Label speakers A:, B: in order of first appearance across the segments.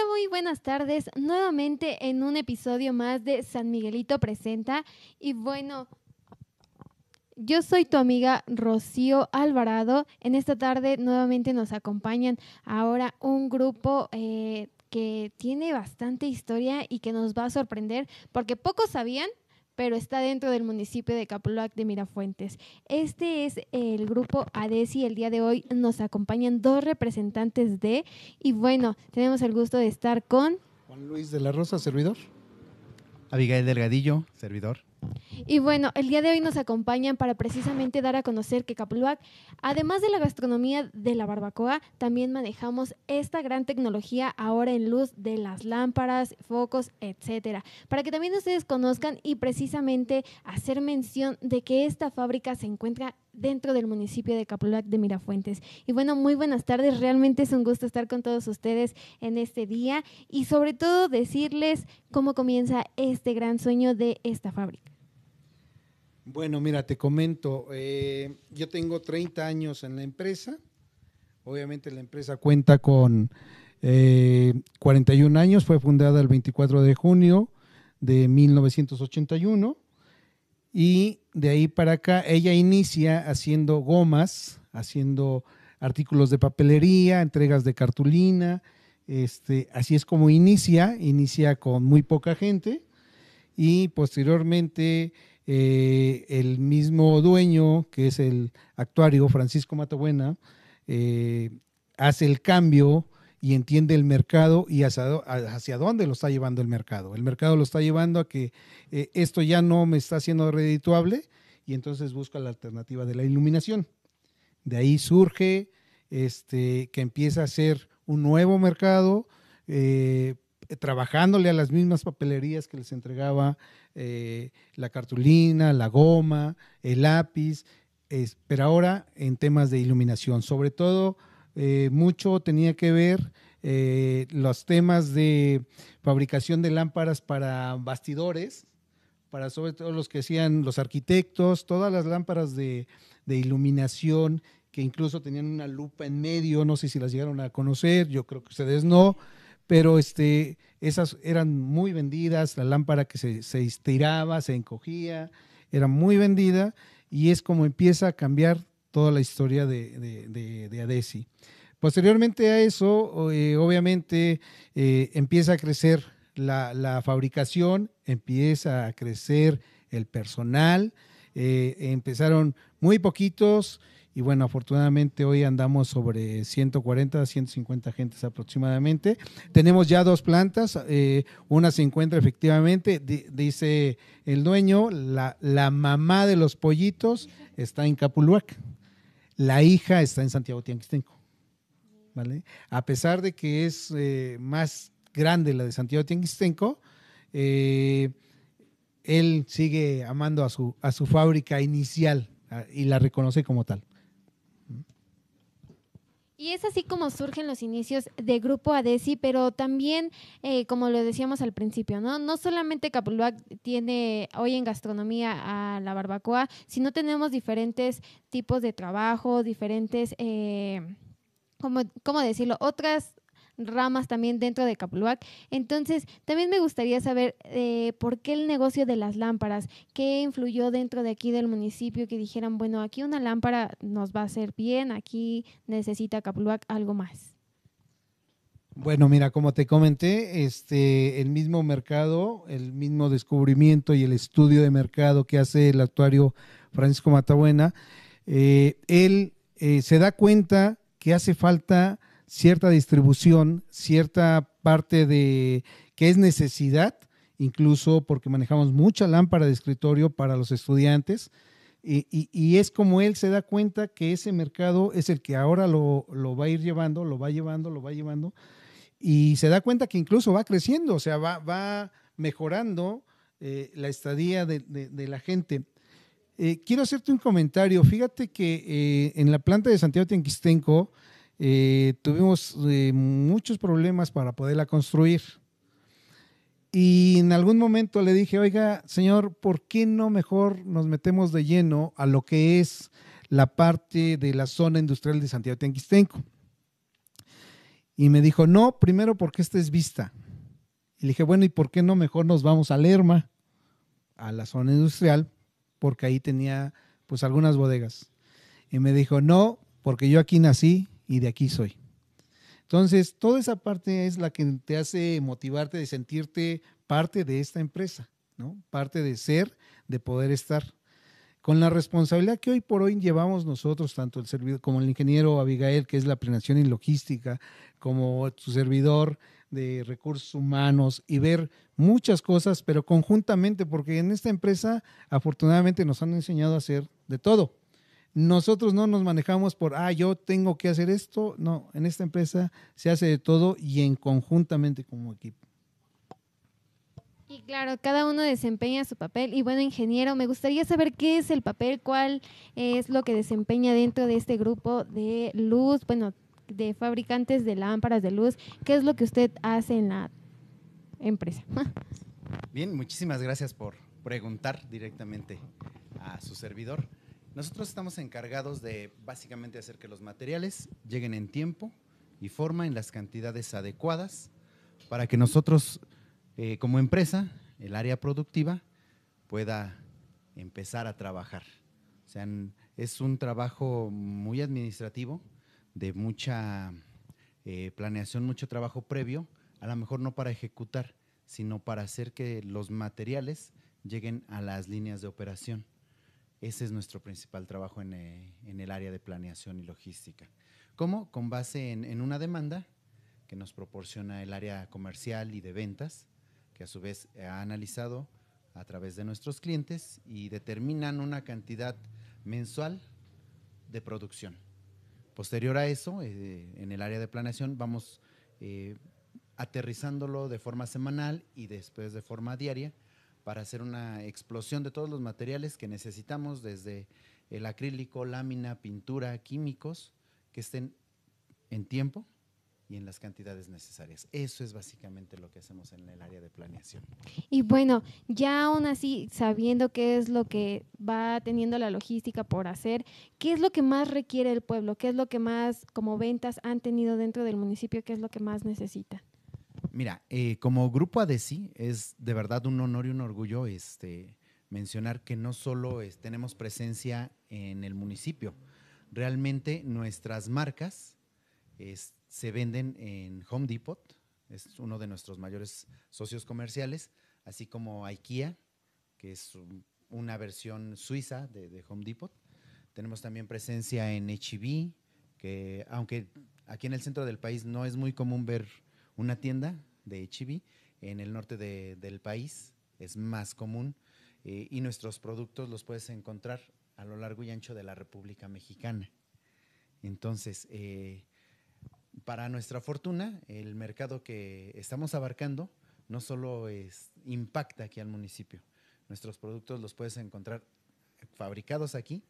A: Hola, muy buenas tardes. Nuevamente en un episodio más de San Miguelito Presenta. Y bueno, yo soy tu amiga Rocío Alvarado. En esta tarde nuevamente nos acompañan ahora un grupo eh, que tiene bastante historia y que nos va a sorprender porque pocos sabían pero está dentro del municipio de Capulac de Mirafuentes. Este es el grupo ADESI. El día de hoy nos acompañan dos representantes de, y bueno, tenemos el gusto de estar con...
B: Juan Luis de la Rosa, servidor. Abigail Delgadillo, servidor.
A: Y bueno, el día de hoy nos acompañan para precisamente dar a conocer que Capuluac, además de la gastronomía de la barbacoa, también manejamos esta gran tecnología ahora en luz de las lámparas, focos, etcétera, para que también ustedes conozcan y precisamente hacer mención de que esta fábrica se encuentra dentro del municipio de Capulac de Mirafuentes. Y bueno, muy buenas tardes, realmente es un gusto estar con todos ustedes en este día y sobre todo decirles cómo comienza este gran sueño de esta fábrica.
C: Bueno, mira, te comento, eh, yo tengo 30 años en la empresa, obviamente la empresa cuenta con 41 eh, años, fue fundada el 24 de junio de 1981 y de ahí para acá ella inicia haciendo gomas, haciendo artículos de papelería, entregas de cartulina, este, así es como inicia, inicia con muy poca gente y posteriormente eh, el mismo dueño, que es el actuario Francisco Matabuena, eh, hace el cambio y entiende el mercado y hacia, dónde lo está llevando el mercado. El mercado lo está llevando a que eh, esto ya no me está siendo redituable y entonces busca la alternativa de la iluminación. De ahí surge este, que empieza a ser un nuevo mercado, trabajándole a las mismas papelerías que les entregaba eh, la cartulina, la goma, el lápiz, pero ahora en temas de iluminación. Sobre todo, eh, mucho tenía que ver eh, los temas de fabricación de lámparas para bastidores, para sobre todo los que hacían los arquitectos, todas las lámparas de iluminación que incluso tenían una lupa en medio, no sé si las llegaron a conocer, yo creo que ustedes no, pero este, esas eran muy vendidas, la lámpara que se, se estiraba, se encogía, era muy vendida y es como empieza a cambiar toda la historia de, de, Adesi. Posteriormente a eso, eh, obviamente, eh, empieza a crecer la, fabricación, empieza a crecer el personal, eh, empezaron muy poquitos, y bueno, afortunadamente hoy andamos sobre 140, 150 gentes aproximadamente. Tenemos ya dos plantas, eh, una se encuentra efectivamente, dice el dueño, la, mamá de los pollitos está en Capulhuac, la hija está en Santiago Tianquistenco. ¿Vale? A pesar de que es eh, más grande la de Santiago Tianguistenco, eh, él sigue amando a su, a su fábrica inicial ah, y la reconoce como tal.
A: Y es así como surgen los inicios de Grupo ADESI, pero también, eh, como lo decíamos al principio, ¿no? No solamente Capuluac tiene hoy en gastronomía a la barbacoa, sino tenemos diferentes tipos de trabajo, diferentes, eh, ¿cómo, ¿cómo decirlo? Otras ramas también dentro de Capuluac. Entonces, también me gustaría saber eh, por qué el negocio de las lámparas, qué influyó dentro de aquí del municipio que dijeran, bueno, aquí una lámpara nos va a hacer bien, aquí necesita
D: Capuluac algo más.
C: Bueno, mira, como te comenté, este, el mismo mercado, el mismo descubrimiento y el estudio de mercado que hace el actuario Francisco Matabuena, eh, él eh, se da cuenta que hace falta cierta distribución, cierta parte de que es necesidad, incluso porque manejamos mucha lámpara de escritorio para los estudiantes. Y, es como él se da cuenta que ese mercado es el que ahora lo, va a ir llevando, lo va llevando, lo va llevando y se da cuenta que incluso va creciendo, o sea, va, mejorando eh, la estadía de, la gente. Eh, quiero hacerte un comentario. Fíjate que eh, en la planta de Santiago Tianquistenco eh, tuvimos eh, muchos problemas para poderla construir. Y en algún momento le dije, oiga, señor, ¿por qué no mejor nos metemos de lleno a lo que es la parte de la zona industrial de Santiago Tenquistenco? Y me dijo, no, primero porque esta es vista. Y le dije, bueno, ¿y por qué no mejor nos vamos a Lerma, a la zona industrial? Porque ahí tenía pues algunas bodegas. Y me dijo, no, porque yo aquí nací y de aquí soy. Entonces, toda esa parte es la que te hace motivarte de sentirte parte de esta empresa, ¿no? Parte de ser, de poder estar. Con la responsabilidad que hoy por hoy llevamos nosotros, tanto el servidor como el ingeniero Abigail, que es la planeación y logística, como su servidor de recursos humanos y ver muchas cosas, pero conjuntamente, porque en esta empresa afortunadamente nos han enseñado a hacer de todo. Nosotros no nos manejamos por, ah, yo tengo que hacer esto. No, en esta empresa se hace de todo y en conjuntamente como equipo.
A: Y claro, cada uno desempeña su papel. Y bueno, ingeniero, me gustaría saber qué es el papel, cuál es lo que desempeña dentro de este grupo de luz, bueno, de fabricantes de lámparas de luz, qué es lo que usted hace en la empresa.
B: Bien, muchísimas gracias por preguntar directamente a su servidor. Nosotros estamos encargados de básicamente hacer que los materiales lleguen en tiempo y forma en las cantidades adecuadas para que nosotros eh, como empresa, el área productiva, pueda empezar a trabajar. O sea, es un trabajo muy administrativo, de mucha eh, planeación, mucho trabajo previo, a lo mejor no para ejecutar, sino para hacer que los materiales lleguen a las líneas de operación. Ese es nuestro principal trabajo eh, en, el área de planeación y logística. ¿Cómo? Con base en, una demanda que nos proporciona el área comercial y de ventas, que a su vez ha analizado a través de nuestros clientes y determinan una cantidad mensual de producción. Posterior a eso, eh, en el área de planeación vamos eh, aterrizándolo de forma semanal y después de forma diaria para hacer una explosión de todos los materiales que necesitamos, desde el acrílico, lámina, pintura, químicos, que estén en tiempo y en las cantidades necesarias. Eso es básicamente lo que hacemos en el área de planeación.
A: Y bueno, ya aún así, sabiendo qué es lo que va teniendo la logística por hacer, ¿qué es lo que más requiere el pueblo? ¿Qué es lo que más, como ventas, han tenido dentro del municipio? ¿Qué es lo que más necesitan?
B: Mira, eh, como grupo ADC, es de verdad un honor y un orgullo este, mencionar que no solo tenemos presencia en el municipio, realmente nuestras marcas se venden en Home Depot, es uno de nuestros mayores socios comerciales, así como IKEA, que es una versión suiza de, Home Depot. Tenemos también presencia en H&B, e que aunque aquí en el centro del país no es muy común ver una tienda, de HIV. E en el norte de, del país es más común eh, y nuestros productos los puedes encontrar a lo largo y ancho de la República Mexicana. Entonces, eh, para nuestra fortuna, el mercado que estamos abarcando no solo es, impacta aquí al municipio, nuestros productos los puedes encontrar fabricados aquí,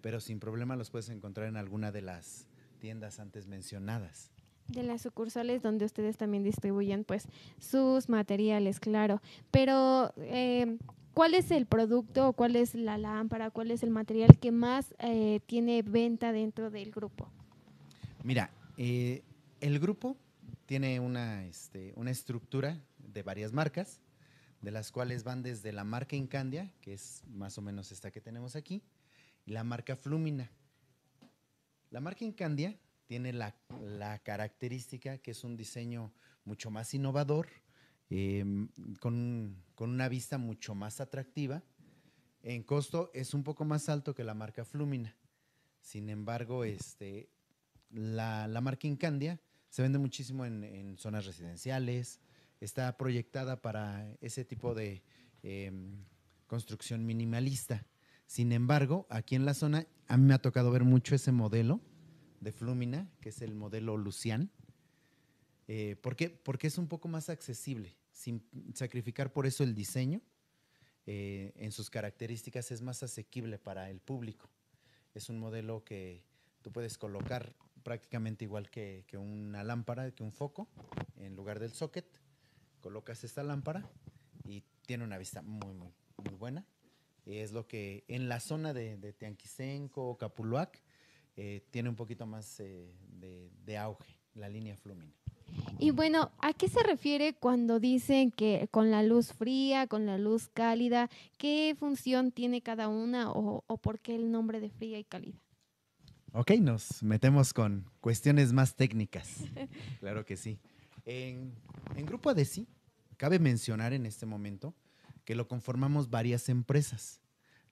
B: pero sin problema los puedes encontrar en alguna de las tiendas antes mencionadas
A: de las sucursales donde ustedes también distribuyen pues sus materiales, claro. Pero eh, ¿cuál es el producto o cuál es la lámpara, cuál es el material que más eh, tiene venta dentro del grupo?
B: Mira, eh, el grupo tiene una, este, una estructura de varias marcas, de las cuales van desde la marca Incandia, que es más o menos esta que tenemos aquí, y la marca Flumina. La marca Incandia tiene la, característica que es un diseño mucho más innovador, em, con, una vista mucho más atractiva. En costo es un poco más alto que la marca Flumina. Sin embargo, este, la, marca Incandia se vende muchísimo en, zonas residenciales, está proyectada para ese tipo de em, construcción minimalista. Sin embargo, aquí en la zona, a mí me ha tocado ver mucho ese modelo de Flumina, que es el modelo Lucian. Eh, ¿por qué? Porque es un poco más accesible, sin sacrificar por eso el diseño. Eh, en sus características es más asequible para el público. Es un modelo que tú puedes colocar prácticamente igual que, una lámpara, que un foco, en lugar del socket. Colocas esta lámpara y tiene una vista muy, muy, muy buena. Es lo que en la zona de, de Tianquisenco o Capuluac eh, tiene un poquito más eh, de, auge, la línea Flumina.
A: Y bueno, ¿a qué se refiere cuando dicen que con la luz fría, con la luz cálida, qué función tiene cada una o, por qué el nombre de fría y cálida?
B: Ok, nos metemos con cuestiones más técnicas. claro que sí. En, en Grupo ADESI, cabe mencionar en este momento que lo conformamos varias empresas.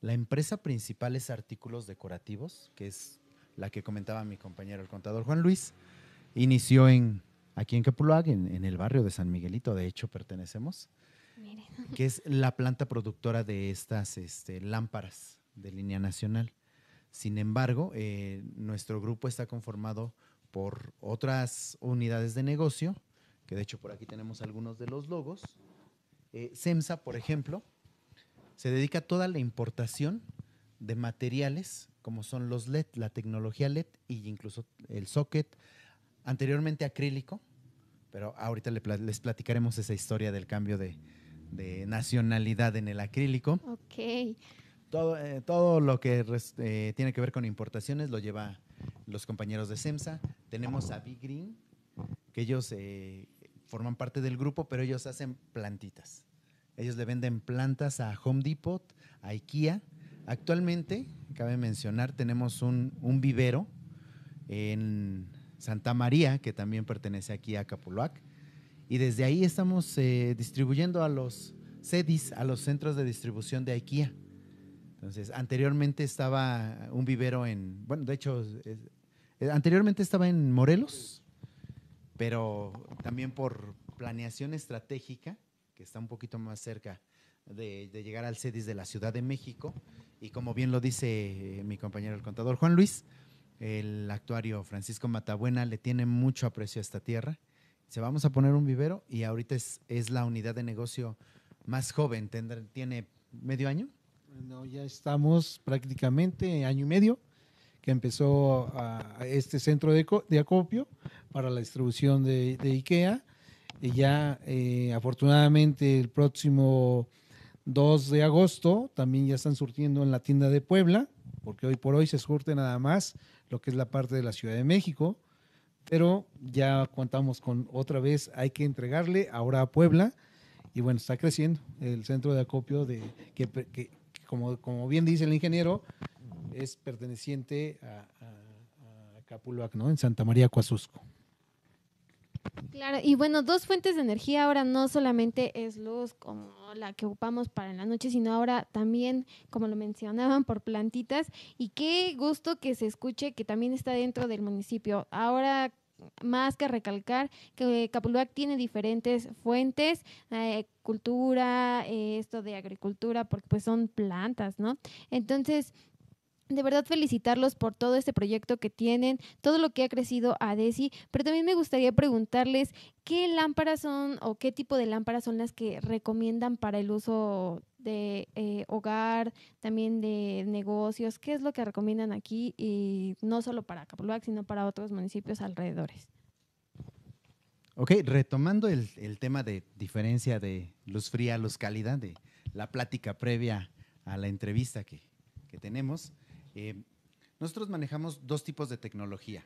B: La empresa principal es Artículos Decorativos, que es la que comentaba mi compañero el contador Juan Luis, inició aquí en Capuluag, en, el barrio de San Miguelito, de hecho pertenecemos, que es la planta productora de estas este, lámparas de línea nacional. Sin embargo, eh, nuestro grupo está conformado por otras unidades de negocio, que de hecho por aquí tenemos algunos de los logos. CEMSA, eh, por ejemplo, se dedica a toda la importación de materiales como son los LED, la tecnología LED e incluso el socket, anteriormente acrílico, pero ahorita les platicaremos esa historia del cambio de, nacionalidad en el acrílico. Ok. Todo, eh, todo lo que eh, tiene que ver con importaciones lo lleva los compañeros de SEMSA. Tenemos a Big Green, que ellos eh, forman parte del grupo, pero ellos hacen plantitas. Ellos le venden plantas a Home Depot, a IKEA, Actualmente, cabe mencionar, tenemos un, vivero en Santa María, que también pertenece aquí a Capuluac, y desde ahí estamos eh, distribuyendo a los CEDIS, a los centros de distribución de IKEA. Entonces, anteriormente estaba un vivero en, bueno, de hecho, anteriormente estaba en Morelos, pero también por planeación estratégica, que está un poquito más cerca de, llegar al CEDIS de la Ciudad de México. Y como bien lo dice eh, mi compañero el contador Juan Luis, el actuario Francisco Matabuena le tiene mucho aprecio a esta tierra. Se vamos a poner un vivero y ahorita es, la unidad de negocio más joven, tiene medio año. no ya estamos
C: prácticamente año y medio que empezó este centro de, de, acopio para la distribución de, de IKEA. Y ya eh, afortunadamente el próximo 2 de agosto también ya están surtiendo en la tienda de Puebla, porque hoy por hoy se surte nada más lo que es la parte de la Ciudad de México, pero ya contamos con otra vez, hay que entregarle ahora a Puebla, y bueno, está creciendo el centro de acopio de que, como, como bien dice el ingeniero, es perteneciente a, Capulac, ¿no? En Santa María Coazusco.
A: Claro, y bueno, dos fuentes de energía ahora no solamente es luz como la que ocupamos para la noche, sino ahora también, como lo mencionaban, por plantitas. Y qué gusto que se escuche que también está dentro del municipio. Ahora más que recalcar que Capuluac tiene diferentes fuentes, eh, cultura, eh, esto de agricultura, porque pues son plantas, ¿no? Entonces, de verdad felicitarlos por todo este proyecto que tienen, todo lo que ha crecido a Desi, pero también me gustaría preguntarles qué lámparas son o qué tipo de lámparas son las que recomiendan para el uso de eh, hogar, también de negocios, qué es lo que recomiendan aquí y no solo para Acapulco, sino para otros municipios alrededores.
B: Ok, retomando el, tema de diferencia de luz fría, luz cálida, de la plática previa a la entrevista que tenemos, eh, nosotros manejamos dos tipos de tecnología.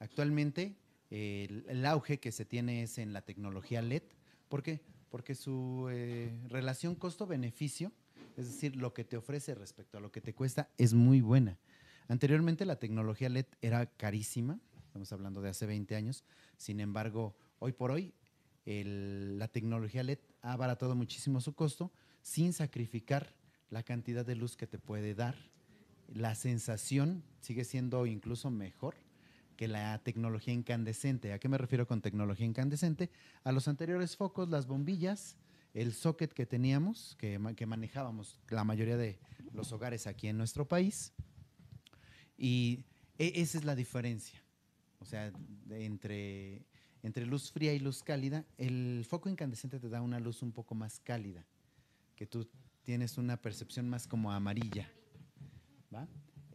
B: Actualmente el, auge que se tiene es en la tecnología LED. ¿Por qué? Porque su eh, relación costo-beneficio, es decir, lo que te ofrece respecto a lo que te cuesta, es muy buena. Anteriormente la tecnología LED era carísima, estamos hablando de hace 20 años, sin embargo, hoy por hoy la tecnología LED ha abaratado muchísimo su costo sin sacrificar la cantidad de luz que te puede dar la sensación sigue siendo incluso mejor que la tecnología incandescente. ¿A qué me refiero con tecnología incandescente? A los anteriores focos, las bombillas, el socket que teníamos, que, manejábamos la mayoría de los hogares aquí en nuestro país. Y e-, esa es la diferencia. O sea, entre, entre luz fría y luz cálida, el foco incandescente te da una luz un poco más cálida, que tú tienes una percepción más como amarilla.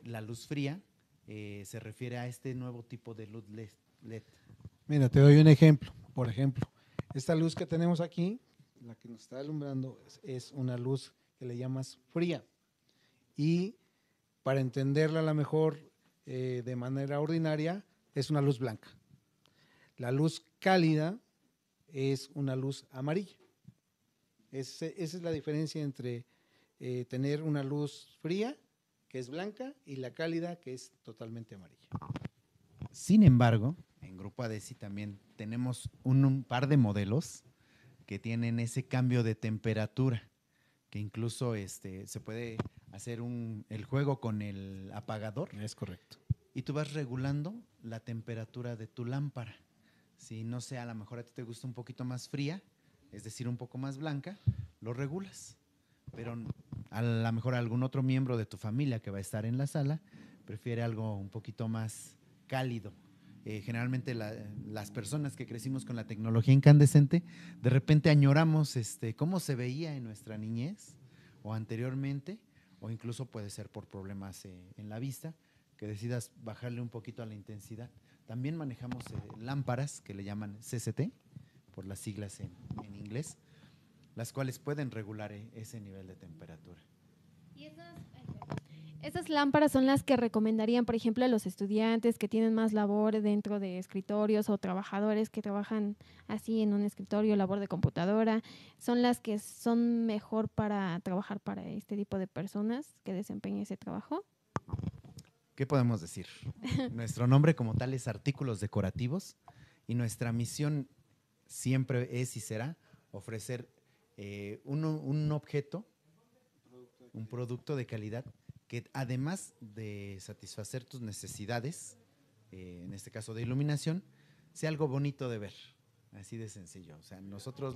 B: La luz fría eh, se refiere a este nuevo tipo de luz LED.
C: Mira, te doy un ejemplo. Por ejemplo,
B: esta luz que tenemos aquí, la que nos está
C: alumbrando, es, una luz que le llamas fría. Y para entenderla a lo mejor eh, de manera ordinaria, es una luz blanca. La luz cálida es una luz amarilla. esa es la diferencia entre eh, tener una luz fría que es blanca, y la cálida, que es totalmente amarilla.
B: Sin embargo, en Grupo ADESI también tenemos un, par de modelos que tienen ese cambio de temperatura, que incluso este, se puede hacer el juego con el apagador. Es correcto. Y tú vas regulando la temperatura de tu lámpara. Si no sé, a lo mejor a ti te gusta un poquito más fría, es decir, un poco más blanca, lo regulas. Pero a lo mejor algún otro miembro de tu familia que va a estar en la sala prefiere algo un poquito más cálido. Eh, generalmente las personas que crecimos con la tecnología incandescente, de repente añoramos este, cómo se veía en nuestra niñez o anteriormente, o incluso puede ser por problemas eh, en la vista, que decidas bajarle un poquito a la intensidad. También manejamos eh, lámparas que le llaman CCT, por las siglas en inglés, las cuales pueden regular eh, ese nivel de temperatura.
A: esas, lámparas son las que recomendarían, por ejemplo, a los estudiantes que tienen más labor dentro de escritorios o trabajadores que trabajan así en un escritorio, labor de computadora. ¿Son las que son mejor para trabajar para este tipo de personas que desempeñan ese trabajo?
B: ¿Qué podemos decir? Nuestro nombre como tal es Artículos Decorativos y nuestra misión siempre es y será ofrecer eh, un, objeto, un producto de calidad que además de satisfacer tus necesidades, eh, en este caso de iluminación, sea algo bonito de ver. Así de sencillo. O sea, nosotros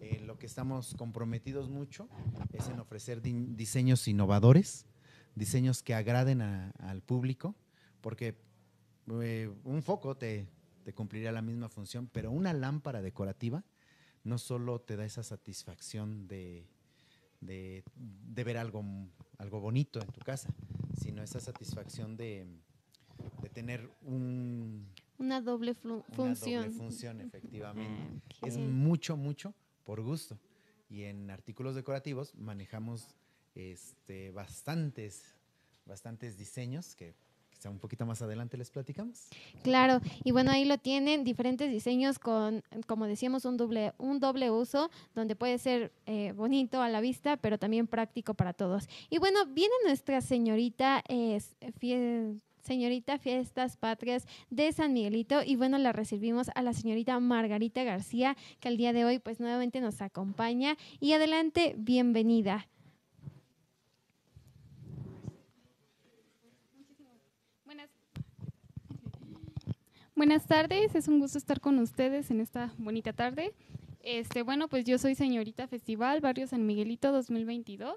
B: eh, lo que estamos comprometidos mucho es en ofrecer diseños innovadores, diseños que agraden al público, porque un foco te, te, cumpliría la misma función, pero una lámpara decorativa no solo te da esa satisfacción de, de, ver algo, algo bonito en tu casa, sino esa satisfacción de, tener un,
A: una doble función una función. Doble
B: función, efectivamente. Ah, es mucho, mucho por gusto. Y en artículos decorativos manejamos este, bastantes, bastantes diseños que un poquito más adelante les platicamos.
A: Claro, y bueno, ahí lo tienen, diferentes diseños con, como decíamos, un doble, un doble uso, donde puede ser eh, bonito a la vista, pero también práctico para todos. Y bueno, viene nuestra señorita señorita Fiestas Patrias de San Miguelito. Y bueno, la recibimos a la señorita Margarita García, que al día de hoy pues nuevamente nos acompaña. Y adelante, bienvenida.
D: Buenas tardes, es un gusto estar con ustedes en esta bonita tarde. Este, bueno, pues yo soy señorita Festival Barrio San Miguelito 2022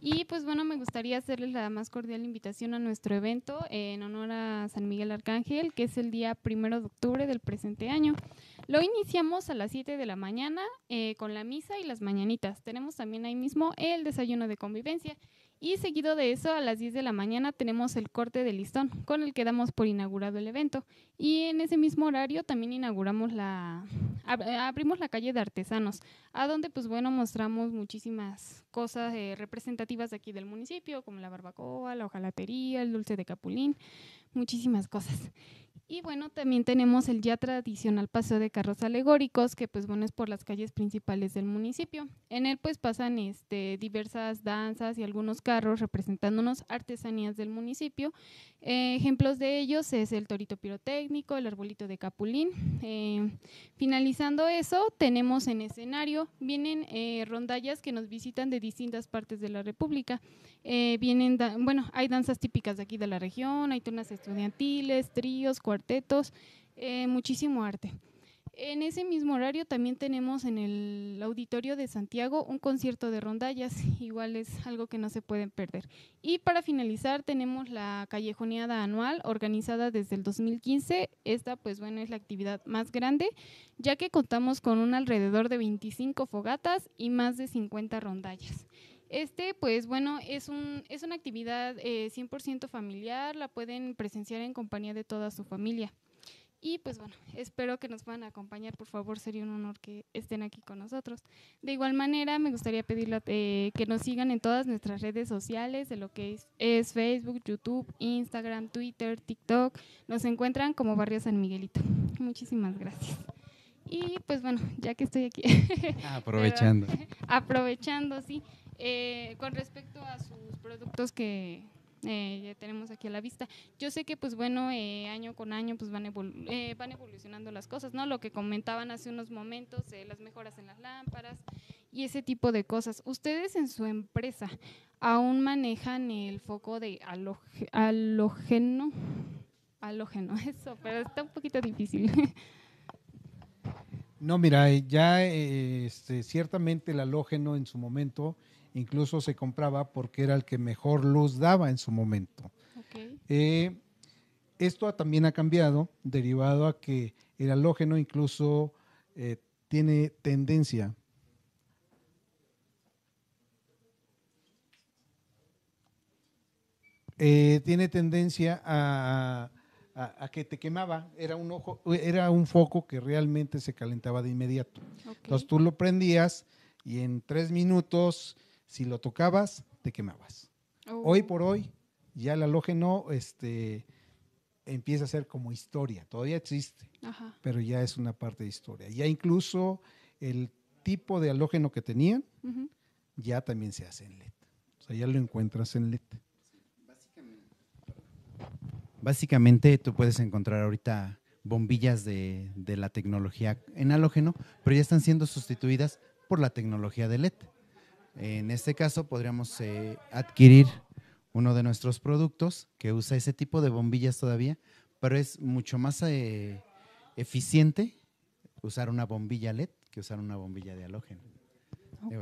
D: y pues bueno, me gustaría hacerles la más cordial invitación a nuestro evento en honor a San Miguel Arcángel, que es el día primero de octubre del presente año. Lo iniciamos a las 7 de la mañana eh, con la misa y las mañanitas. Tenemos también ahí mismo el desayuno de convivencia y seguido de eso, a las 10 de la mañana tenemos el corte de listón, con el que damos por inaugurado el evento. Y en ese mismo horario también inauguramos la, abrimos la calle de artesanos, a donde pues bueno mostramos muchísimas cosas eh, representativas de aquí del municipio, como la barbacoa, la hojalatería, el dulce de capulín, muchísimas cosas. Y bueno, también tenemos el ya tradicional paseo de carros alegóricos, que pues bueno es por las calles principales del municipio. En él pues pasan este, diversas danzas y algunos carros representándonos artesanías del municipio. Eh, ejemplos de ellos es el torito pirotécnico, el arbolito de capulín. Eh, finalizando eso, tenemos en escenario, vienen eh, rondallas que nos visitan de distintas partes de la República. vienen, bueno, hay danzas típicas de aquí de la región, hay turnas estudiantiles, tríos, cuartos tetos, eh, muchísimo arte. En ese mismo horario también tenemos en el auditorio de Santiago un concierto de rondallas, igual es algo que no se pueden perder. Y para finalizar tenemos la callejoneada anual organizada desde el 2015. Esta pues bueno es la actividad más grande, ya que contamos con un alrededor de 25 fogatas y más de 50 rondallas. Este, pues bueno, es, un, es una actividad 100% eh, familiar, la pueden presenciar en compañía de toda su familia. Y pues bueno, espero que nos puedan acompañar, por favor, sería un honor que estén aquí con nosotros. De igual manera, me gustaría pedirle eh, que nos sigan en todas nuestras redes sociales, de lo que es, es, Facebook, YouTube, Instagram, Twitter, TikTok. Nos encuentran como Barrio San Miguelito. Muchísimas gracias. Y pues bueno, ya que estoy aquí. Ah, aprovechando. aprovechando, sí. Eh, con respecto a sus productos que eh, ya tenemos aquí a la vista, yo sé que pues bueno, eh, año con año pues van, van evolucionando las cosas, ¿no? Lo que comentaban hace unos momentos, las mejoras en las lámparas y ese tipo de cosas. Ustedes en su empresa aún manejan el foco de halógeno? halógeno, eso, pero está un poquito difícil.
C: No, mira, ya este, ciertamente el halógeno en su momento incluso se compraba porque era el que mejor luz daba en su momento. Eh, esto también ha cambiado, derivado a que el halógeno incluso eh, tiene tendencia. Eh, tiene tendencia a, que te quemaba, era un, ojo, era un foco que realmente se calentaba de inmediato. Entonces tú lo prendías y en tres minutos si lo tocabas, te quemabas. Oh. Hoy por hoy, ya el halógeno este, empieza a ser como historia, todavía existe, pero ya es una parte de historia. Ya incluso el tipo de halógeno que tenían, ya también se hace en LED.
B: O sea, ya lo encuentras en LED. Básicamente tú puedes encontrar ahorita bombillas de, de, la tecnología en halógeno, pero ya están siendo sustituidas por la tecnología de LED. En este caso podríamos eh, adquirir uno de nuestros productos que usa ese tipo de bombillas todavía, pero es mucho más eh, eficiente usar una bombilla LED que usar una bombilla de halógeno.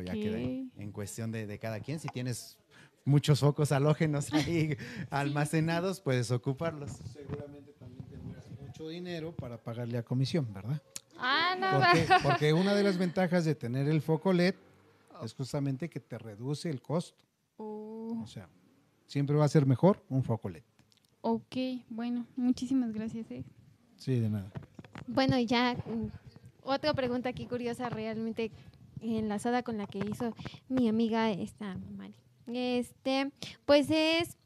B: ya queda en cuestión de, cada quien. Si tienes muchos focos halógenos ahí almacenados, puedes ocuparlos. Seguramente también tendrás mucho dinero para pagarle a
C: comisión, ¿verdad? Ah, no. Porque, porque una de las ventajas de tener el foco LED es justamente que te reduce el costo.
D: Oh. O sea,
C: siempre va a ser mejor un foco LED.
D: Ok, bueno, muchísimas gracias. Eh. Sí, de nada. Bueno,
A: ya mm, otra pregunta aquí curiosa, realmente enlazada con la que hizo mi amiga esta Mari. Este, pues es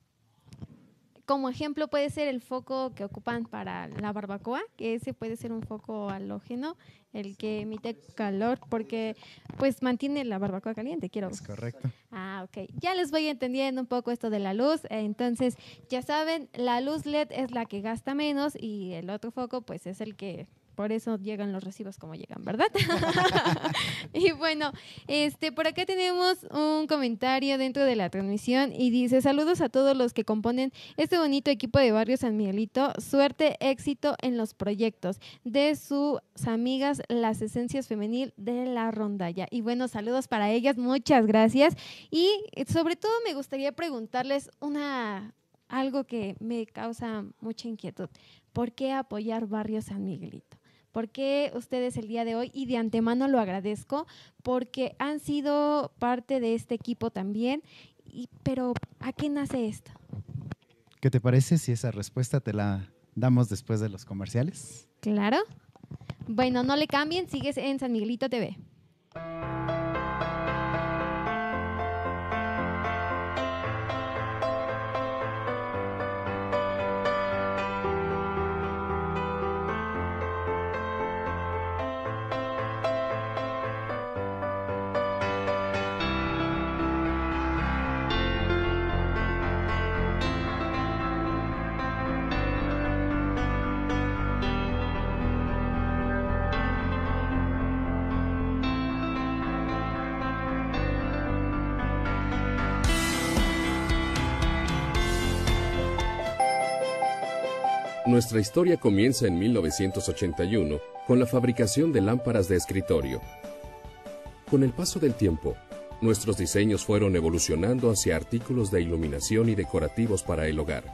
A: como ejemplo puede ser el foco que ocupan para la barbacoa, que ese puede ser un foco halógeno, el que emite calor porque pues mantiene la barbacoa caliente, quiero. Es correcto. Ah, ok. Ya les voy entendiendo un poco esto de la luz. Entonces, ya saben, la luz LED es la que gasta menos y el otro foco pues es el que por eso llegan los recibos como llegan, ¿verdad? y bueno, este, por acá tenemos un comentario dentro de la transmisión y dice, saludos a todos los que componen este bonito equipo de Barrio San Miguelito. Suerte, éxito en los proyectos de sus amigas, las esencias femenil de la rondalla. Y bueno, saludos para ellas, muchas gracias. Y sobre todo me gustaría preguntarles una, algo que me causa mucha inquietud. ¿Por qué apoyar Barrio San Miguelito? porque ustedes el día de hoy y de antemano lo agradezco porque han sido parte de este equipo también. Y, pero, ¿a qué nace esto?
B: ¿Qué te parece si esa respuesta te la damos después de los comerciales?
A: Claro. Bueno, no le cambien, sigues en San Miguelito TV.
E: Nuestra historia comienza en 1981 con la fabricación de lámparas de escritorio. Con el paso del tiempo, nuestros diseños fueron evolucionando hacia artículos de iluminación y decorativos para el hogar.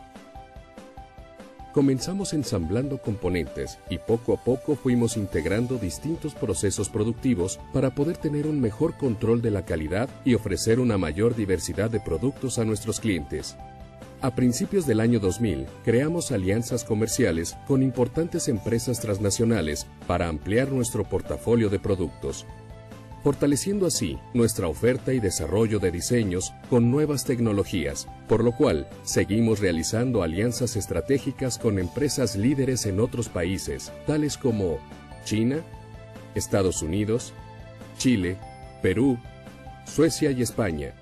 E: Comenzamos ensamblando componentes y poco a poco fuimos integrando distintos procesos productivos para poder tener un mejor control de la calidad y ofrecer una mayor diversidad de productos a nuestros clientes. A principios del año 2000, creamos alianzas comerciales con importantes empresas transnacionales para ampliar nuestro portafolio de productos, fortaleciendo así nuestra oferta y desarrollo de diseños con nuevas tecnologías, por lo cual seguimos realizando alianzas estratégicas con empresas líderes en otros países, tales como China, Estados Unidos, Chile, Perú, Suecia y España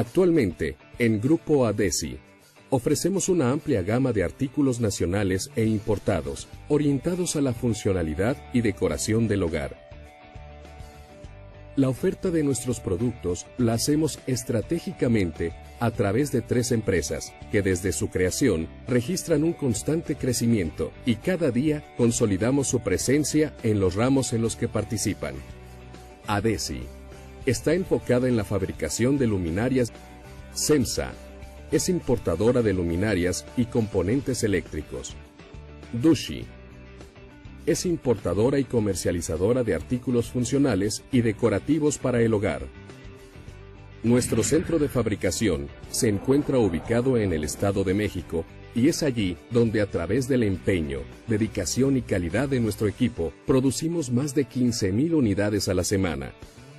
E: Actualmente, en Grupo ADESI, ofrecemos una amplia gama de artículos nacionales e importados, orientados a la funcionalidad y decoración del hogar. La oferta de nuestros productos la hacemos estratégicamente a través de tres empresas que desde su creación registran un constante crecimiento y cada día consolidamos su presencia en los ramos en los que participan. ADESI está enfocada en la fabricación de luminarias. SEMSA es importadora de luminarias y componentes eléctricos. Dushi es importadora y comercializadora de artículos funcionales y decorativos para el hogar. Nuestro centro de fabricación se encuentra ubicado en el Estado de México y es allí donde a través del empeño, dedicación y calidad de nuestro equipo producimos más de 15.000 unidades a la semana,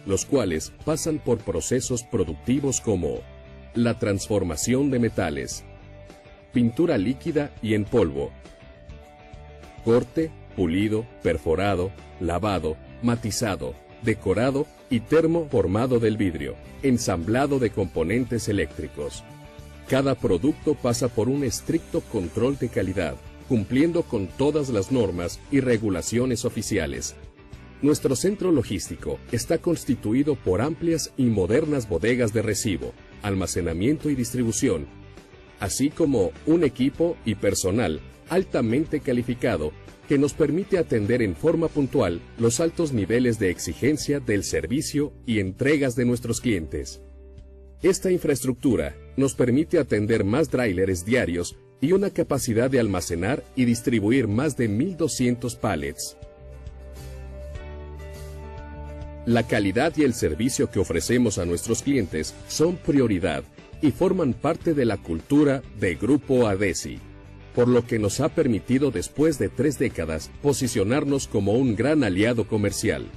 E: los cuales pasan por procesos productivos como la transformación de metales, pintura líquida y en polvo, corte, pulido, perforado, lavado, matizado, decorado y termoformado del vidrio, ensamblado de componentes eléctricos. Cada producto pasa por un estricto control de calidad, cumpliendo con todas las normas y regulaciones oficiales, nuestro centro logístico está constituido por amplias y modernas bodegas de recibo, almacenamiento y distribución, así como un equipo y personal altamente calificado que nos permite atender en forma puntual los altos niveles de exigencia del servicio y entregas de nuestros clientes. Esta infraestructura nos permite atender más trailers diarios y una capacidad de almacenar y distribuir más de 1.200 pallets. La calidad y el servicio que ofrecemos a nuestros clientes son prioridad y forman parte de la cultura de Grupo ADESI, por lo que nos ha permitido después de tres décadas posicionarnos como un gran aliado comercial.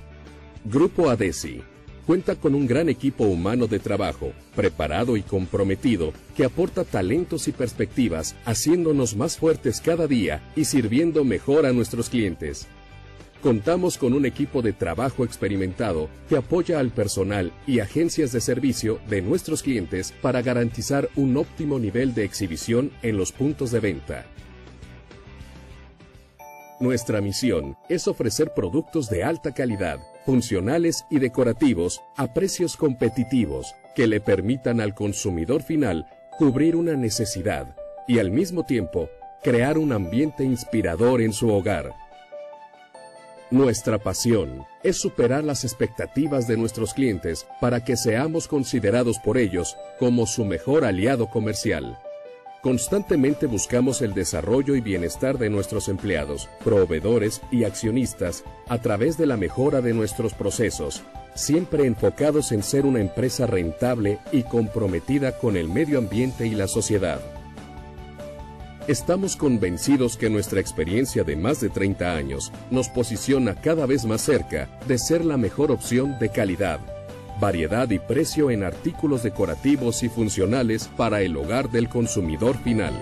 E: Grupo ADESI cuenta con un gran equipo humano de trabajo, preparado y comprometido, que aporta talentos y perspectivas, haciéndonos más fuertes cada día y sirviendo mejor a nuestros clientes. Contamos con un equipo de trabajo experimentado que apoya al personal y agencias de servicio de nuestros clientes para garantizar un óptimo nivel de exhibición en los puntos de venta. Nuestra misión es ofrecer productos de alta calidad, funcionales y decorativos a precios competitivos que le permitan al consumidor final cubrir una necesidad y al mismo tiempo crear un ambiente inspirador en su hogar nuestra pasión es superar las expectativas de nuestros clientes para que seamos considerados por ellos como su mejor aliado comercial. Constantemente buscamos el desarrollo y bienestar de nuestros empleados, proveedores y accionistas a través de la mejora de nuestros procesos, siempre enfocados en ser una empresa rentable y comprometida con el medio ambiente y la sociedad. Estamos convencidos que nuestra experiencia de más de 30 años nos posiciona cada vez más cerca de ser la mejor opción de calidad, variedad y precio en artículos decorativos y funcionales para el hogar del consumidor final.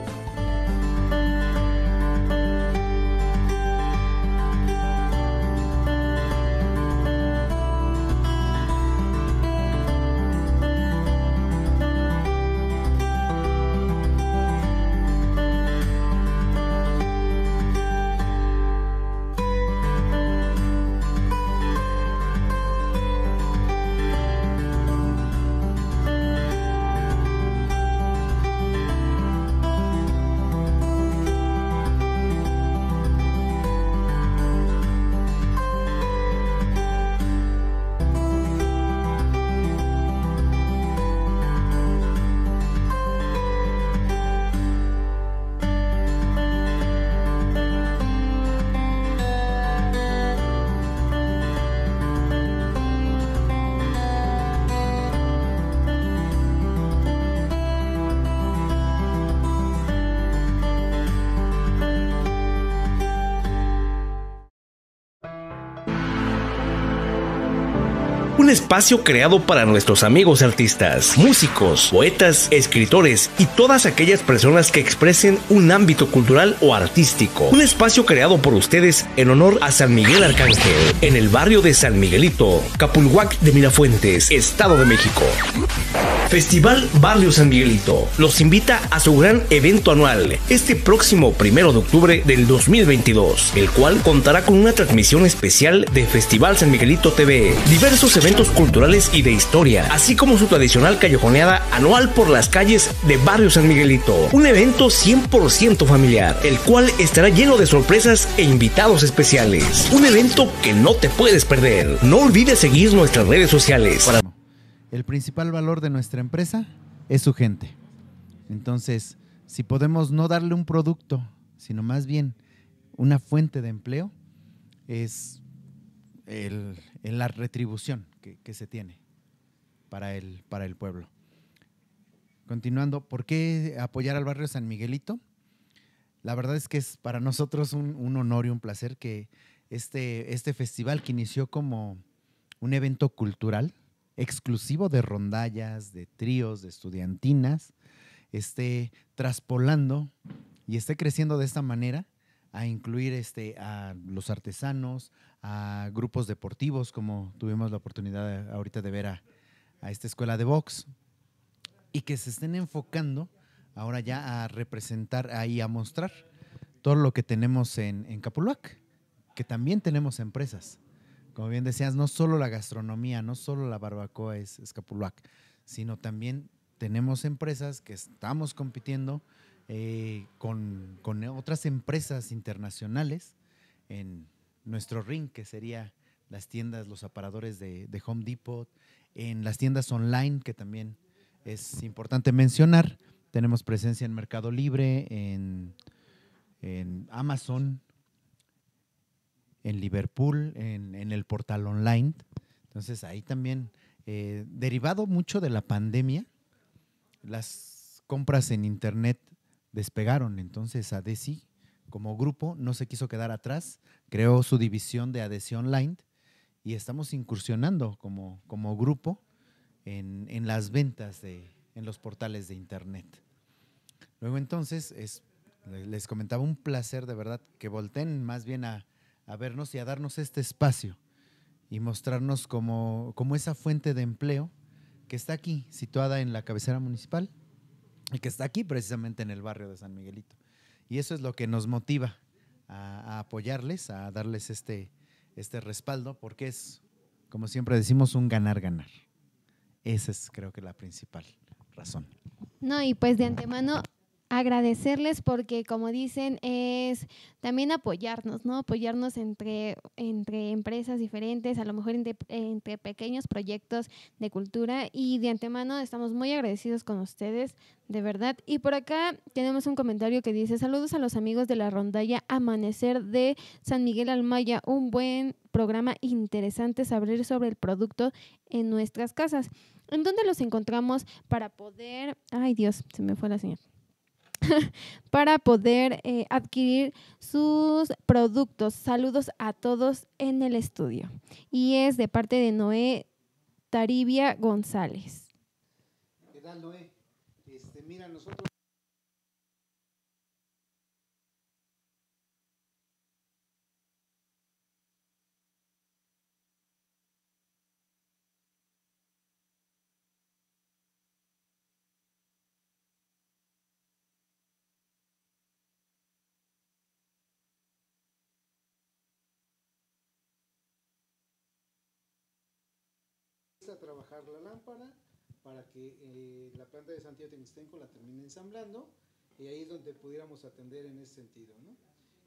E: is espacio creado para nuestros amigos artistas, músicos,
C: poetas, escritores y todas aquellas personas que expresen un ámbito cultural o artístico. Un espacio creado por ustedes en honor a San Miguel Arcángel, en el barrio de San Miguelito, Capulhuac de Mirafuentes, Estado de México.
B: Festival Barrio
C: San Miguelito los invita a su gran evento anual este próximo primero de octubre del 2022, el cual contará con una transmisión especial de Festival San Miguelito TV, diversos eventos culturales y de historia, así como su tradicional callejoneada anual por las calles de Barrio San Miguelito. Un evento 100% familiar, el cual estará lleno de sorpresas e invitados especiales. Un evento que no te puedes perder. No
B: olvides seguir nuestras redes sociales. El principal valor de nuestra empresa es su gente. Entonces, si podemos no darle un producto, sino más bien una fuente de empleo, es la retribución que, se tiene para el, para el pueblo. Continuando, ¿por qué apoyar al barrio San Miguelito? La verdad es que es para nosotros un, un honor y un placer que este, este festival que inició como un evento cultural exclusivo de rondallas, de tríos, de estudiantinas, esté traspolando y esté creciendo de esta manera a incluir este, a los artesanos, a grupos deportivos, como tuvimos la oportunidad ahorita de ver a, esta escuela de box, y que se estén enfocando ahora ya a representar ahí, a mostrar todo lo que tenemos en, en Capulac, que también tenemos empresas. Como bien decías, no solo la gastronomía, no solo la barbacoa es, es sino también tenemos empresas que estamos compitiendo, eh, con, otras empresas internacionales en nuestro ring, que sería las tiendas, los aparadores de, Home Depot, en las tiendas online, que también es importante mencionar. Tenemos presencia en Mercado Libre, en, Amazon, en Liverpool, en, el portal online. Entonces ahí también, eh, derivado mucho de la pandemia, las compras en Internet despegaron. Entonces a ADC como grupo no se quiso quedar atrás, creó su división de adhesión Online y estamos incursionando como, como grupo en, las ventas de, en los portales de Internet. Luego entonces es, les comentaba un placer de verdad que volteen más bien a, vernos y a darnos este espacio y mostrarnos como esa fuente de empleo que está aquí, situada en la cabecera municipal, y que está aquí precisamente en el barrio de San Miguelito. Y eso es lo que nos motiva a, apoyarles, a darles este, este respaldo, porque es, como siempre decimos, un ganar-ganar. Esa es creo que la principal razón.
A: No, y pues de antemano agradecerles porque, como dicen, es también apoyarnos, ¿no? Apoyarnos entre, entre empresas diferentes, a lo mejor entre, pequeños proyectos de cultura y de antemano estamos muy agradecidos con ustedes, de verdad. Y por acá tenemos un comentario que dice, saludos a los amigos de la rondalla Amanecer de San Miguel Almaya, un buen programa interesante saber sobre el producto en nuestras casas. ¿En dónde los encontramos para poder... Ay Dios, se me fue la señal para poder eh, adquirir sus productos. Saludos a todos en el estudio. Y es de parte de Noé Taribia González.
C: Este, nosotros a trabajar la lámpara para que eh, la planta de Santiago Temistenco la termine ensamblando y ahí es donde pudiéramos atender en ese sentido. ¿no?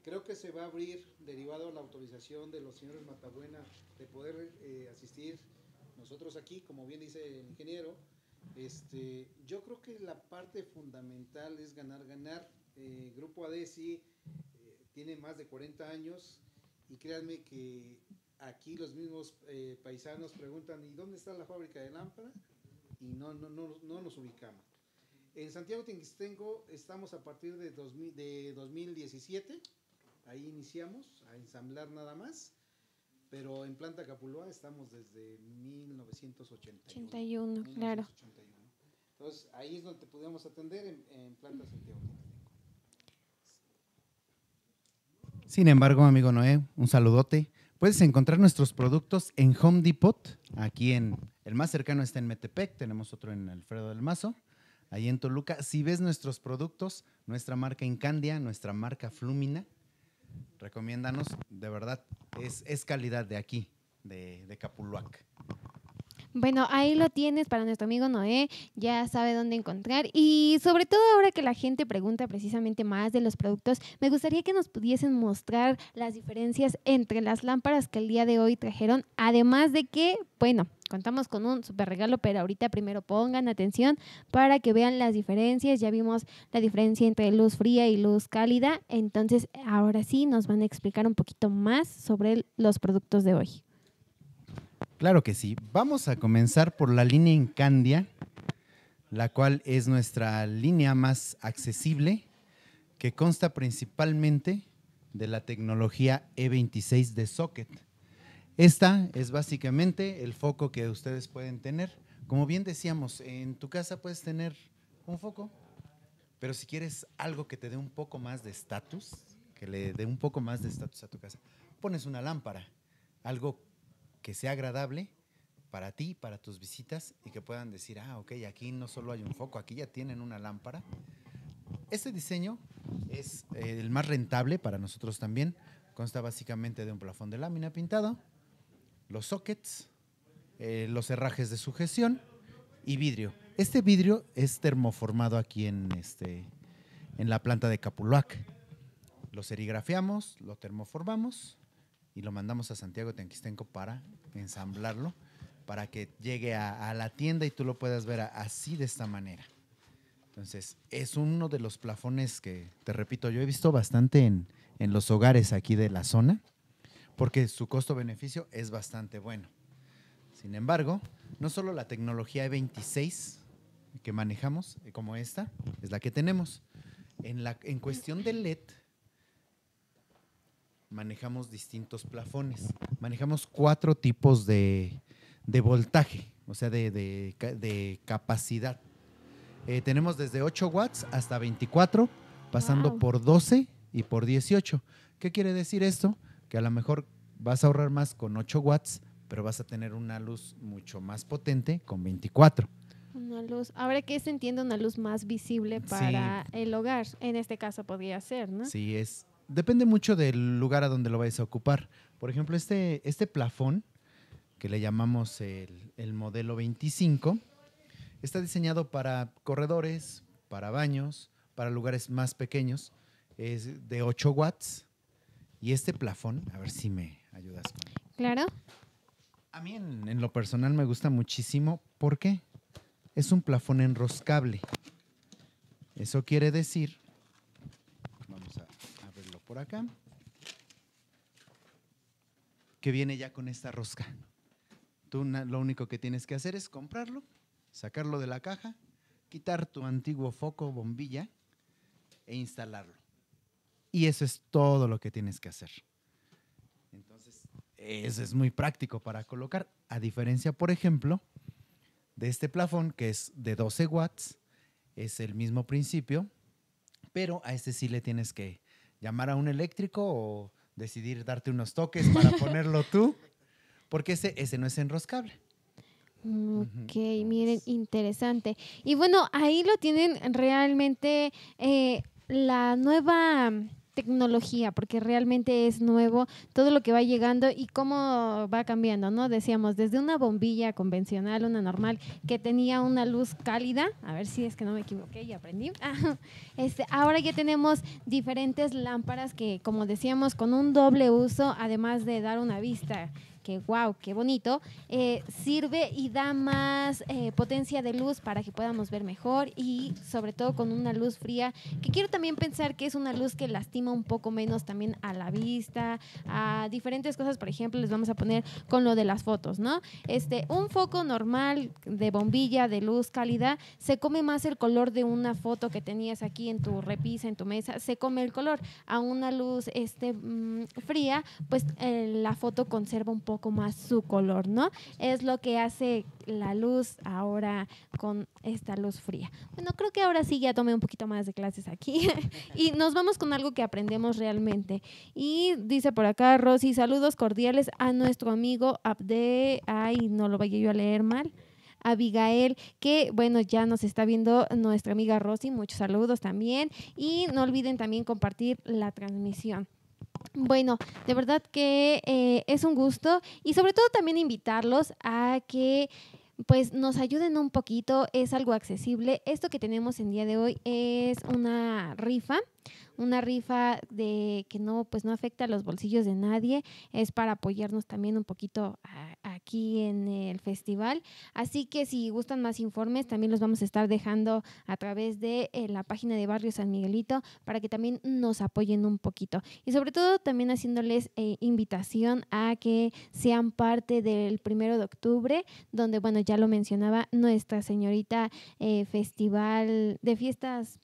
C: Creo que se va a abrir, derivado a la autorización de los señores Matabuena de poder eh, asistir nosotros aquí, como bien dice el ingeniero, este, yo creo que la parte fundamental es ganar, ganar. Eh, Grupo ADESI eh, tiene más de 40 años y créanme que aquí los mismos eh, paisanos preguntan, ¿y dónde está la fábrica de lámpara? Y no, no, no, no nos ubicamos. En Santiago Tinguistengo estamos a partir de, de 2017, ahí iniciamos a ensamblar nada más, pero en Planta Capuloa estamos desde 1981. 81, claro. Entonces ahí es donde pudimos podíamos atender en, Planta Santiago
B: Sin embargo, amigo Noé, un saludote. Puedes encontrar nuestros productos en Home Depot, aquí en el más cercano está en Metepec, tenemos otro en Alfredo del Mazo, ahí en Toluca. Si ves nuestros productos, nuestra marca Incandia, nuestra marca Flumina, recomiéndanos, de verdad, es, calidad de aquí, de, de Capuluac.
A: Bueno, ahí lo tienes para nuestro amigo Noé, ya sabe dónde encontrar. Y sobre todo ahora que la gente pregunta precisamente más de los productos, me gustaría que nos pudiesen mostrar las diferencias entre las lámparas que el día de hoy trajeron, además de que, bueno, contamos con un super regalo, pero ahorita primero pongan atención para que vean las diferencias. Ya vimos la diferencia entre luz fría y luz cálida, entonces ahora sí nos van a explicar un poquito más sobre los productos de hoy.
B: Claro que sí. Vamos a comenzar por la línea Incandia, la cual es nuestra línea más accesible, que consta principalmente de la tecnología E26 de socket. Esta es básicamente el foco que ustedes pueden tener. Como bien decíamos, en tu casa puedes tener un foco, pero si quieres algo que te dé un poco más de estatus, que le dé un poco más de estatus a tu casa, pones una lámpara, algo que sea agradable para ti, para tus visitas y que puedan decir, ah, ok, aquí no solo hay un foco, aquí ya tienen una lámpara. Este diseño es eh, el más rentable para nosotros también. Consta básicamente de un plafón de lámina pintado, los sockets, eh, los herrajes de sujeción y vidrio. Este vidrio es termoformado aquí en, este, en la planta de Capuluac. Lo serigrafiamos, lo termoformamos y lo mandamos a Santiago Tenquistenco para ensamblarlo, para que llegue a, la tienda y tú lo puedas ver así de esta manera. Entonces, es uno de los plafones que, te repito, yo he visto bastante en, en los hogares aquí de la zona, porque su costo-beneficio es bastante bueno. Sin embargo, no solo la tecnología E26 que manejamos, eh, como esta, es la que tenemos. En, la, en cuestión de LED, manejamos distintos plafones. Manejamos cuatro tipos de, voltaje, o sea, de, capacidad. Eh, tenemos desde 8 watts hasta 24, pasando por 12 y por 18. ¿Qué quiere decir esto? Que a lo mejor vas a ahorrar más con 8 watts, pero vas a tener una luz mucho más potente con 24.
A: Una luz, ahora que se entiende una luz más visible para el hogar, en este caso podría ser, ¿no?
B: Sí, es depende mucho del lugar a donde lo vayas a ocupar. Por ejemplo, este, este plafón, que le llamamos el, modelo 25, está diseñado para corredores, para baños, para lugares más pequeños. Es de 8 watts. Y este plafón, a ver si me ayudas. Claro. A mí en, en lo personal me gusta muchísimo porque es un plafón enroscable. Eso quiere decir acá, que viene ya con esta rosca. Tú lo único que tienes que hacer es comprarlo, sacarlo de la caja, quitar tu antiguo foco, bombilla e instalarlo. Y eso es todo lo que tienes que hacer. Entonces, eso es muy práctico para colocar, a diferencia, por ejemplo, de este plafón que es de 12 watts, es el mismo principio, pero a este sí le tienes que llamar a un eléctrico o decidir darte unos toques para ponerlo tú, porque ese, ese no es enroscable.
A: Ok, miren, interesante. Y bueno, ahí lo tienen realmente eh, la nueva tecnología, porque realmente es nuevo todo lo que va llegando y cómo va cambiando, ¿no? Decíamos, desde una bombilla convencional, una normal, que tenía una luz cálida, a ver si es que no me equivoqué y aprendí, ah, este, ahora ya tenemos diferentes lámparas que, como decíamos, con un doble uso, además de dar una vista que wow, qué bonito, eh, sirve y da más eh, potencia de luz para que podamos ver mejor y sobre todo con una luz fría, que quiero también pensar que es una luz que lastima un poco menos también a la vista, a diferentes cosas, por ejemplo, les vamos a poner con lo de las fotos, ¿no? Este, un foco normal de bombilla, de luz cálida, se come más el color de una foto que tenías aquí en tu repisa, en tu mesa, se come el color. A una luz este, mm, fría, pues eh, la foto conserva un poco como a su color, ¿no? Es lo que hace la luz ahora con esta luz fría. Bueno, creo que ahora sí ya tomé un poquito más de clases aquí y nos vamos con algo que aprendemos realmente. Y dice por acá Rosy, saludos cordiales a nuestro amigo Abde, ay, no lo vaya yo a leer mal. Abigail, que bueno, ya nos está viendo nuestra amiga Rosy, muchos saludos también. Y no olviden también compartir la transmisión. Bueno, de verdad que eh, es un gusto y sobre todo también invitarlos a que pues nos ayuden un poquito, es algo accesible. Esto que tenemos en día de hoy es una rifa una rifa de que no pues no afecta a los bolsillos de nadie, es para apoyarnos también un poquito aquí en el festival. Así que si gustan más informes, también los vamos a estar dejando a través de eh, la página de Barrio San Miguelito para que también nos apoyen un poquito. Y sobre todo también haciéndoles eh, invitación a que sean parte del primero de octubre, donde bueno, ya lo mencionaba nuestra señorita eh, Festival de Fiestas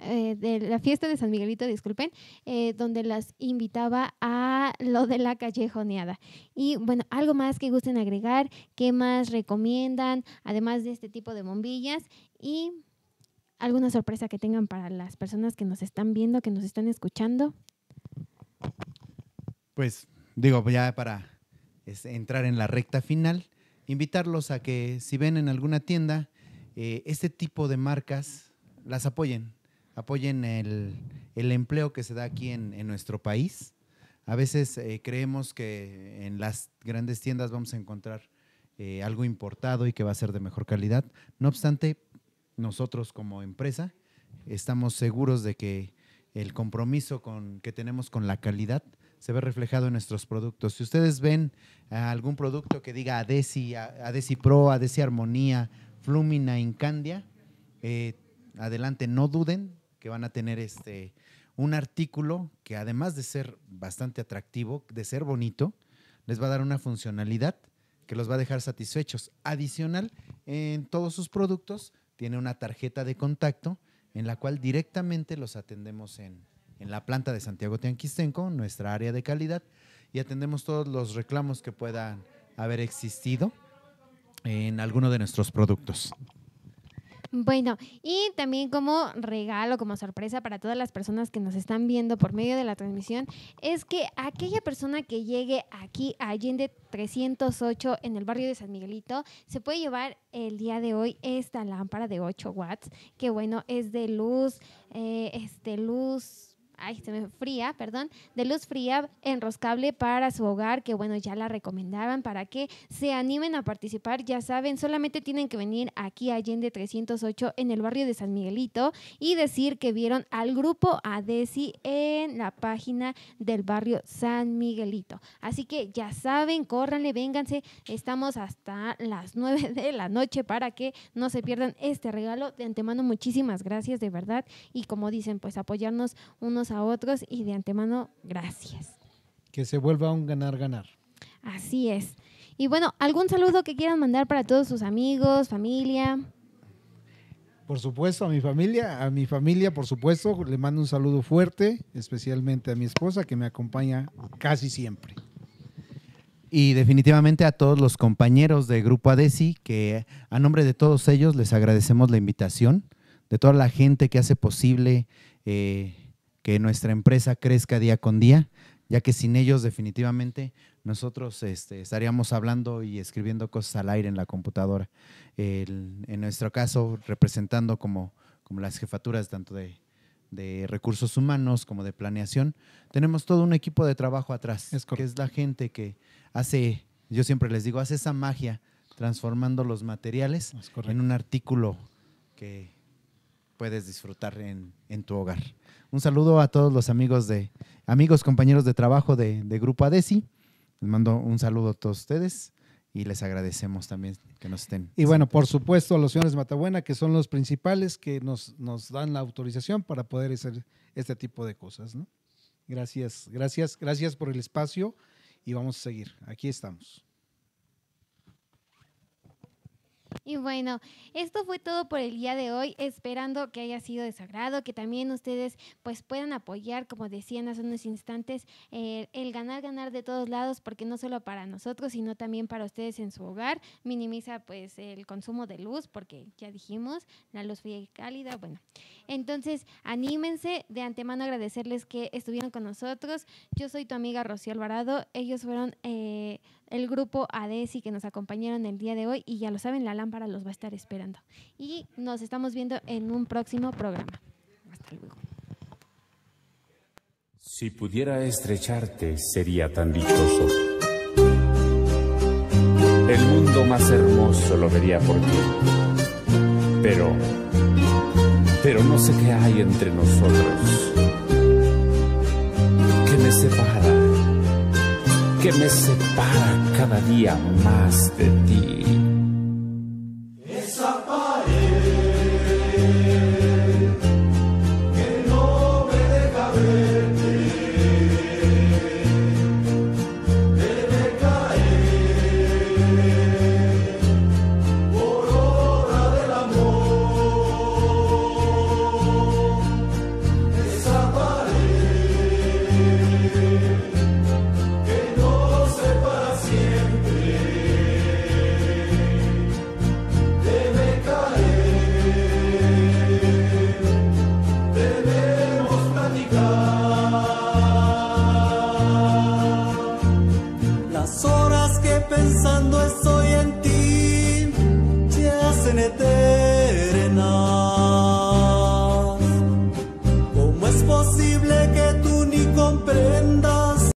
A: eh, de la fiesta de San Miguelito, disculpen, eh, donde las invitaba a lo de la callejoneada. Y bueno, algo más que gusten agregar, qué más recomiendan, además de este tipo de bombillas y alguna sorpresa que tengan para las personas que nos están viendo, que nos están escuchando.
B: Pues digo, ya para entrar en la recta final, invitarlos a que si ven en alguna tienda eh, este tipo de marcas, las apoyen, apoyen el, empleo que se da aquí en, nuestro país. A veces eh, creemos que en las grandes tiendas vamos a encontrar eh, algo importado y que va a ser de mejor calidad. No obstante, nosotros como empresa estamos seguros de que el compromiso con, que tenemos con la calidad se ve reflejado en nuestros productos. Si ustedes ven algún producto que diga Adesi, Adesi Pro, Adesi Armonía, Flumina, Incandia, eh, adelante, no duden, que van a tener este, un artículo que además de ser bastante atractivo, de ser bonito, les va a dar una funcionalidad que los va a dejar satisfechos. Adicional, en todos sus productos tiene una tarjeta de contacto en la cual directamente los atendemos en, en la planta de Santiago Tianquistenco, nuestra área de calidad, y atendemos todos los reclamos que puedan haber existido en alguno de nuestros productos. Bueno, y
A: también como regalo, como sorpresa para todas las personas que nos están viendo por medio de la transmisión, es que aquella persona que llegue aquí a Allende 308 en el barrio de San Miguelito se puede llevar el día de hoy esta lámpara de 8 watts, que bueno, es de luz, eh, este es de luz ay, se me fría, perdón, de luz fría enroscable para su hogar, que bueno, ya la recomendaban para que se animen a participar, ya saben, solamente tienen que venir aquí a Allende 308 en el barrio de San Miguelito y decir que vieron al grupo ADESI en la página del barrio San Miguelito. Así que ya saben, córranle, vénganse, estamos hasta las 9 de la noche para que no se pierdan este regalo. De antemano, muchísimas gracias, de verdad, y como dicen, pues apoyarnos unos a otros y de antemano, gracias.
C: Que se vuelva un ganar-ganar.
A: Así es. Y bueno, ¿algún saludo que quieran mandar para todos sus amigos, familia?
C: Por supuesto, a mi familia, a mi familia, por supuesto, le mando un saludo fuerte, especialmente a mi esposa que me acompaña casi siempre.
B: Y definitivamente a todos los compañeros de Grupo ADESI, que a nombre de todos ellos les agradecemos la invitación, de toda la gente que hace posible eh, que nuestra empresa crezca día con día, ya que sin ellos definitivamente nosotros este, estaríamos hablando y escribiendo cosas al aire en la computadora. en nuestro caso, representando como, como las jefaturas tanto de, recursos humanos como de planeación, tenemos todo un equipo de trabajo atrás, que es la gente que hace, yo siempre les digo, hace esa magia transformando los materiales en un artículo que, puedes disfrutar en, en, tu hogar. Un saludo a todos los amigos de amigos, compañeros de trabajo de, de Grupo ADESI. Les mando un saludo a todos ustedes y les agradecemos también que nos estén. Y
C: bueno, por supuesto, a los señores Matabuena, que son los principales que nos, nos dan la autorización para poder hacer este tipo de cosas. ¿no? Gracias, gracias, gracias por el espacio y vamos a seguir. Aquí estamos.
A: Y bueno, esto fue todo por el día de hoy, esperando que haya sido de su que también ustedes pues puedan apoyar, como decían hace unos instantes, eh, el ganar, ganar de todos lados, porque no solo para nosotros, sino también para ustedes en su hogar, minimiza pues el consumo de luz, porque ya dijimos, la luz fría y cálida, bueno. Entonces, anímense, de antemano agradecerles que estuvieron con nosotros, yo soy tu amiga Rocío Alvarado, ellos fueron... Eh, el grupo ADESI que nos acompañaron el día de hoy y ya lo saben, la lámpara los va a estar esperando. Y nos estamos viendo en un próximo
D: programa. Hasta luego.
E: Si pudiera estrecharte, sería tan dichoso. El
B: mundo más hermoso lo vería por ti. Pero, pero no sé qué hay entre nosotros que me separa que me separa cada día más de ti.